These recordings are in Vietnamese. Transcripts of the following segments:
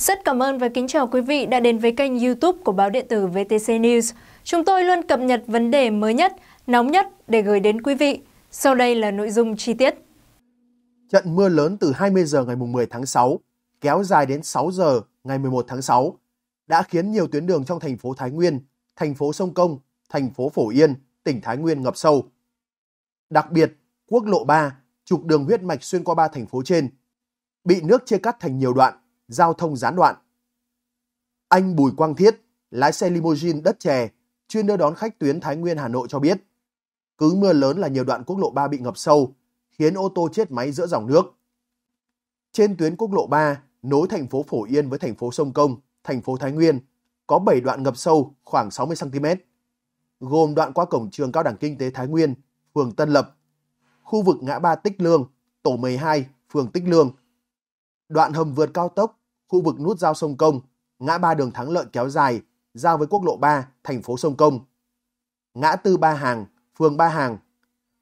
Rất cảm ơn và kính chào quý vị đã đến với kênh youtube của báo điện tử VTC News. Chúng tôi luôn cập nhật vấn đề mới nhất, nóng nhất để gửi đến quý vị. Sau đây là nội dung chi tiết. Trận mưa lớn từ 20 giờ ngày 10 tháng 6 kéo dài đến 6 giờ ngày 11 tháng 6 đã khiến nhiều tuyến đường trong thành phố Thái Nguyên, thành phố Sông Công, thành phố Phổ Yên, tỉnh Thái Nguyên ngập sâu. Đặc biệt, quốc lộ 3, trục đường huyết mạch xuyên qua ba thành phố trên, bị nước chia cắt thành nhiều đoạn giao thông gián đoạn. Anh Bùi Quang Thiết, lái xe limousine đất chè, chuyên đưa đón khách tuyến Thái Nguyên Hà Nội cho biết, cứ mưa lớn là nhiều đoạn quốc lộ 3 bị ngập sâu, khiến ô tô chết máy giữa dòng nước. Trên tuyến quốc lộ 3, nối thành phố Phổ Yên với thành phố Sông Công, thành phố Thái Nguyên, có 7 đoạn ngập sâu khoảng 60cm, gồm đoạn qua cổng trường cao đẳng kinh tế Thái Nguyên, phường Tân Lập, khu vực ngã ba Tích Lương, tổ 12, phường Tích Lương, đoạn hầm vượt cao tốc khu vực nút giao sông Công, ngã ba đường Thắng Lợi kéo dài, giao với quốc lộ 3, thành phố Sông Công. Ngã tư Ba Hàng, phường Ba Hàng.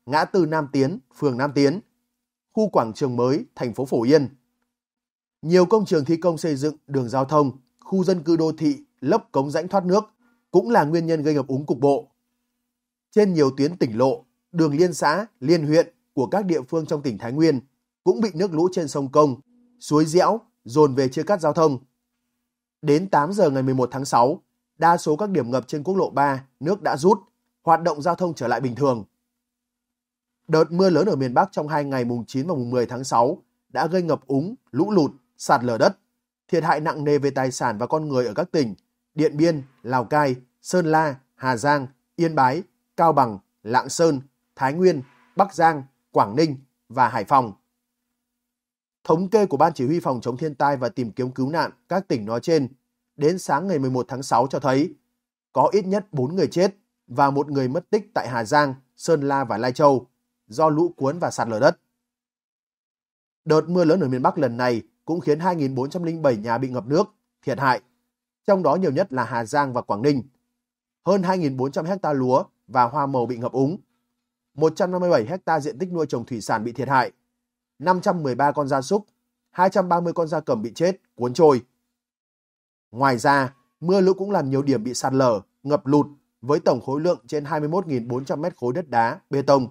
Ngã tư Nam Tiến, phường Nam Tiến. Khu quảng trường mới, thành phố Phổ Yên. Nhiều công trường thi công xây dựng đường giao thông, khu dân cư đô thị, lấp cống rãnh thoát nước cũng là nguyên nhân gây ngập úng cục bộ. Trên nhiều tuyến tỉnh lộ, đường liên xã, liên huyện của các địa phương trong tỉnh Thái Nguyên cũng bị nước lũ trên sông Công, suối Dẽo, dồn về chia cắt giao thông. Đến 8 giờ ngày 11 tháng 6, đa số các điểm ngập trên quốc lộ 3 nước đã rút, hoạt động giao thông trở lại bình thường. Đợt mưa lớn ở miền Bắc trong hai ngày mùng 9 và mùng 10 tháng 6 đã gây ngập úng, lũ lụt, sạt lở đất, thiệt hại nặng nề về tài sản và con người ở các tỉnh Điện Biên, Lào Cai, Sơn La, Hà Giang, Yên Bái, Cao Bằng, Lạng Sơn, Thái Nguyên, Bắc Giang, Quảng Ninh và Hải Phòng. Thống kê của Ban Chỉ huy Phòng chống thiên tai và tìm kiếm cứu nạn các tỉnh nói trên đến sáng ngày 11 tháng 6 cho thấy có ít nhất 4 người chết và một người mất tích tại Hà Giang, Sơn La và Lai Châu do lũ cuốn và sạt lở đất. Đợt mưa lớn ở miền Bắc lần này cũng khiến 2.407 nhà bị ngập nước, thiệt hại, trong đó nhiều nhất là Hà Giang và Quảng Ninh. Hơn 2.400 hecta lúa và hoa màu bị ngập úng, 157 hecta diện tích nuôi trồng thủy sản bị thiệt hại, 513 con gia súc, 230 con gia cầm bị chết, cuốn trôi. Ngoài ra, mưa lũ cũng làm nhiều điểm bị sạt lở, ngập lụt với tổng khối lượng trên 21.400 mét khối đất đá, bê tông.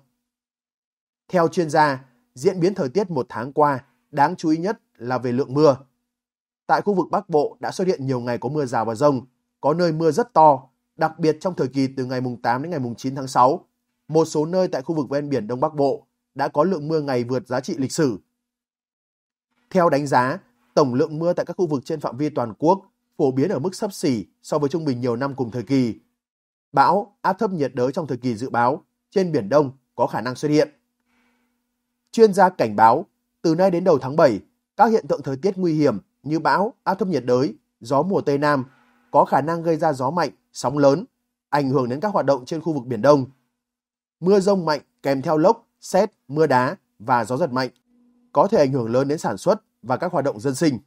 Theo chuyên gia, diễn biến thời tiết một tháng qua đáng chú ý nhất là về lượng mưa. Tại khu vực Bắc Bộ đã xuất hiện nhiều ngày có mưa rào và rông, có nơi mưa rất to, đặc biệt trong thời kỳ từ ngày mùng 8 đến ngày mùng 9 tháng 6. Một số nơi tại khu vực ven biển Đông Bắc Bộ đã có lượng mưa ngày vượt giá trị lịch sử. Theo đánh giá, tổng lượng mưa tại các khu vực trên phạm vi toàn quốc phổ biến ở mức sấp xỉ so với trung bình nhiều năm cùng thời kỳ. Bão, áp thấp nhiệt đới trong thời kỳ dự báo trên Biển Đông có khả năng xuất hiện. Chuyên gia cảnh báo, từ nay đến đầu tháng 7, các hiện tượng thời tiết nguy hiểm như bão, áp thấp nhiệt đới, gió mùa Tây Nam có khả năng gây ra gió mạnh, sóng lớn, ảnh hưởng đến các hoạt động trên khu vực Biển Đông. Mưa rông mạnh kèm theo lốc xét, mưa đá và gió giật mạnh, có thể ảnh hưởng lớn đến sản xuất và các hoạt động dân sinh.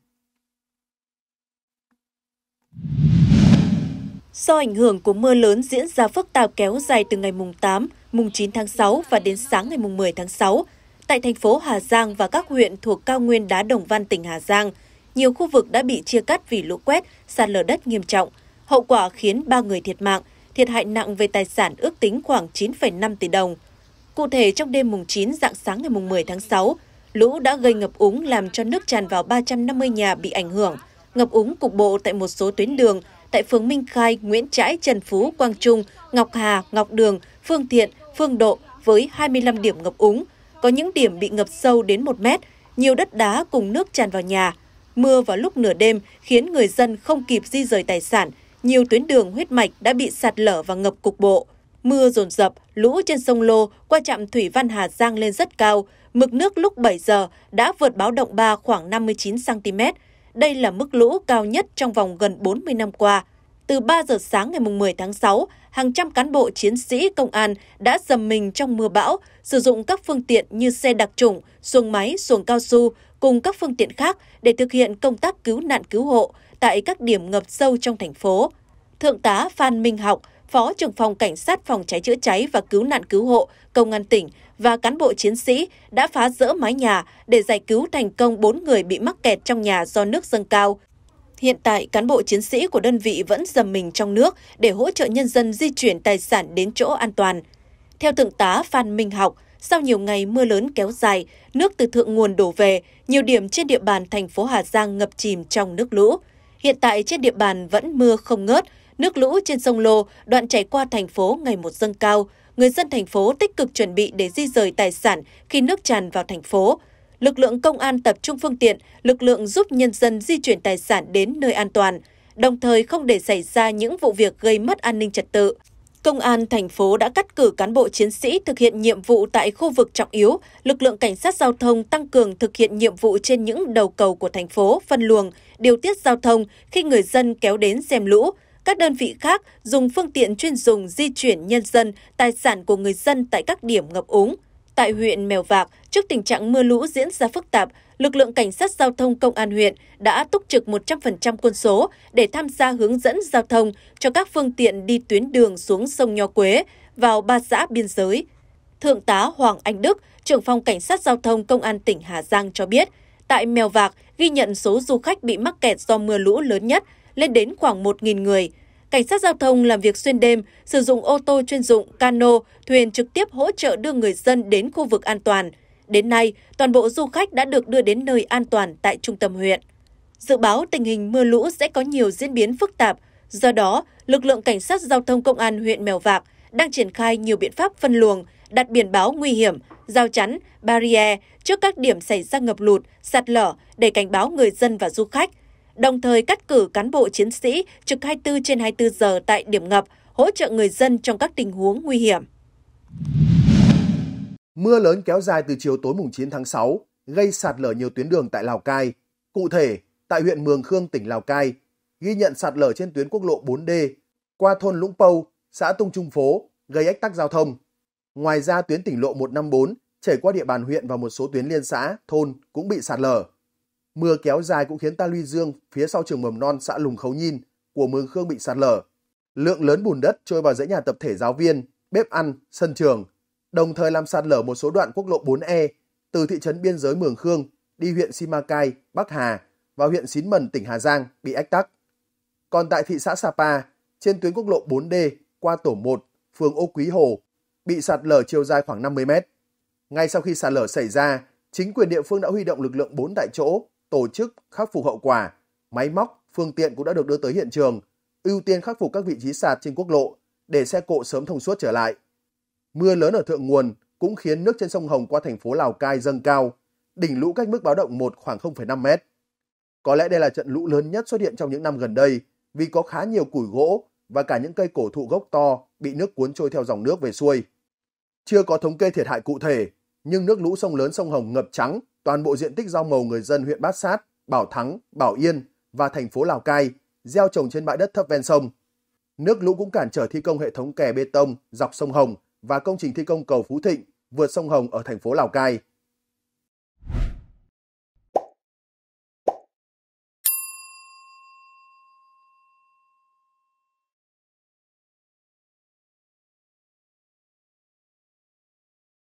Do ảnh hưởng của mưa lớn diễn ra phức tạp kéo dài từ ngày mùng 8, mùng 9 tháng 6 và đến sáng ngày mùng 10 tháng 6, tại thành phố Hà Giang và các huyện thuộc cao nguyên đá Đồng Văn tỉnh Hà Giang, nhiều khu vực đã bị chia cắt vì lũ quét, sạt lở đất nghiêm trọng. Hậu quả khiến 3 người thiệt mạng, thiệt hại nặng về tài sản ước tính khoảng 9,5 tỷ đồng – Cụ thể, trong đêm mùng 9 dạng sáng ngày mùng 10 tháng 6, lũ đã gây ngập úng làm cho nước tràn vào 350 nhà bị ảnh hưởng, ngập úng cục bộ tại một số tuyến đường tại phường Minh Khai, Nguyễn Trãi, Trần Phú, Quang Trung, Ngọc Hà, Ngọc Đường, Phương Thiện, Phương Độ với 25 điểm ngập úng. Có những điểm bị ngập sâu đến 1 mét, nhiều đất đá cùng nước tràn vào nhà. Mưa vào lúc nửa đêm khiến người dân không kịp di rời tài sản, nhiều tuyến đường huyết mạch đã bị sạt lở và ngập cục bộ. Mưa rồn rập, lũ trên sông Lô qua trạm Thủy Văn Hà Giang lên rất cao. Mực nước lúc 7 giờ đã vượt báo động 3 khoảng 59cm. Đây là mức lũ cao nhất trong vòng gần 40 năm qua. Từ 3 giờ sáng ngày 10 tháng 6, hàng trăm cán bộ chiến sĩ công an đã dầm mình trong mưa bão, sử dụng các phương tiện như xe đặc trùng, xuồng máy, xuồng cao su cùng các phương tiện khác để thực hiện công tác cứu nạn cứu hộ tại các điểm ngập sâu trong thành phố. Thượng tá Phan Minh Học, Phó trưởng phòng Cảnh sát phòng cháy chữa cháy và cứu nạn cứu hộ, Công an tỉnh và cán bộ chiến sĩ đã phá rỡ mái nhà để giải cứu thành công 4 người bị mắc kẹt trong nhà do nước dâng cao. Hiện tại, cán bộ chiến sĩ của đơn vị vẫn dầm mình trong nước để hỗ trợ nhân dân di chuyển tài sản đến chỗ an toàn. Theo Thượng tá Phan Minh Học, sau nhiều ngày mưa lớn kéo dài, nước từ thượng nguồn đổ về, nhiều điểm trên địa bàn thành phố Hà Giang ngập chìm trong nước lũ. Hiện tại trên địa bàn vẫn mưa không ngớt, Nước lũ trên sông Lô, đoạn chảy qua thành phố ngày một dâng cao. Người dân thành phố tích cực chuẩn bị để di rời tài sản khi nước tràn vào thành phố. Lực lượng công an tập trung phương tiện, lực lượng giúp nhân dân di chuyển tài sản đến nơi an toàn, đồng thời không để xảy ra những vụ việc gây mất an ninh trật tự. Công an thành phố đã cắt cử cán bộ chiến sĩ thực hiện nhiệm vụ tại khu vực trọng yếu, lực lượng cảnh sát giao thông tăng cường thực hiện nhiệm vụ trên những đầu cầu của thành phố, phân luồng, điều tiết giao thông khi người dân kéo đến xem lũ các đơn vị khác dùng phương tiện chuyên dùng di chuyển nhân dân, tài sản của người dân tại các điểm ngập úng. Tại huyện Mèo Vạc, trước tình trạng mưa lũ diễn ra phức tạp, lực lượng cảnh sát giao thông công an huyện đã túc trực 100% quân số để tham gia hướng dẫn giao thông cho các phương tiện đi tuyến đường xuống sông Nho Quế vào ba xã biên giới. Thượng tá Hoàng Anh Đức, trưởng phòng cảnh sát giao thông công an tỉnh Hà Giang cho biết, tại Mèo Vạc ghi nhận số du khách bị mắc kẹt do mưa lũ lớn nhất – lên đến khoảng 1.000 người. Cảnh sát giao thông làm việc xuyên đêm, sử dụng ô tô chuyên dụng, cano, thuyền trực tiếp hỗ trợ đưa người dân đến khu vực an toàn. Đến nay, toàn bộ du khách đã được đưa đến nơi an toàn tại trung tâm huyện. Dự báo tình hình mưa lũ sẽ có nhiều diễn biến phức tạp, do đó, lực lượng cảnh sát giao thông công an huyện Mèo Vạc đang triển khai nhiều biện pháp phân luồng, đặt biển báo nguy hiểm, giao chắn, barrier trước các điểm xảy ra ngập lụt, sạt lở để cảnh báo người dân và du khách đồng thời cắt cử cán bộ chiến sĩ trực 24 trên 24 giờ tại điểm ngập, hỗ trợ người dân trong các tình huống nguy hiểm. Mưa lớn kéo dài từ chiều tối mùng 9 tháng 6 gây sạt lở nhiều tuyến đường tại Lào Cai. Cụ thể, tại huyện Mường Khương, tỉnh Lào Cai, ghi nhận sạt lở trên tuyến quốc lộ 4D qua thôn Lũng Pâu, xã Tung Trung Phố, gây ách tắc giao thông. Ngoài ra, tuyến tỉnh lộ 154 chảy qua địa bàn huyện và một số tuyến liên xã, thôn cũng bị sạt lở. Mưa kéo dài cũng khiến ta luy dương phía sau trường mầm non xã Lùng Khấu nhìn của Mường Khương bị sạt lở. Lượng lớn bùn đất trôi vào dãy nhà tập thể giáo viên, bếp ăn, sân trường, đồng thời làm sạt lở một số đoạn quốc lộ 4E từ thị trấn biên giới Mường Khương đi huyện Simacai, Bắc Hà và huyện Xín Mần, tỉnh Hà Giang bị ách tắc. Còn tại thị xã Sapa, trên tuyến quốc lộ 4D qua tổ 1, phường Ô Quý Hồ, bị sạt lở chiều dài khoảng 50 mét. Ngay sau khi sạt lở xảy ra, chính quyền địa phương đã huy động lực lượng 4 tại chỗ tổ chức khắc phục hậu quả, máy móc, phương tiện cũng đã được đưa tới hiện trường, ưu tiên khắc phục các vị trí sạt trên quốc lộ để xe cộ sớm thông suốt trở lại. Mưa lớn ở thượng nguồn cũng khiến nước trên sông Hồng qua thành phố Lào Cai dâng cao, đỉnh lũ cách mức báo động 1 khoảng 0,5 mét. Có lẽ đây là trận lũ lớn nhất xuất hiện trong những năm gần đây vì có khá nhiều củi gỗ và cả những cây cổ thụ gốc to bị nước cuốn trôi theo dòng nước về xuôi. Chưa có thống kê thiệt hại cụ thể, nhưng nước lũ sông lớn sông Hồng ngập trắng toàn bộ diện tích rau màu người dân huyện Bát Sát, Bảo Thắng, Bảo Yên và thành phố Lào Cai gieo trồng trên bãi đất thấp ven sông. Nước lũ cũng cản trở thi công hệ thống kè bê tông dọc sông Hồng và công trình thi công cầu Phú Thịnh vượt sông Hồng ở thành phố Lào Cai.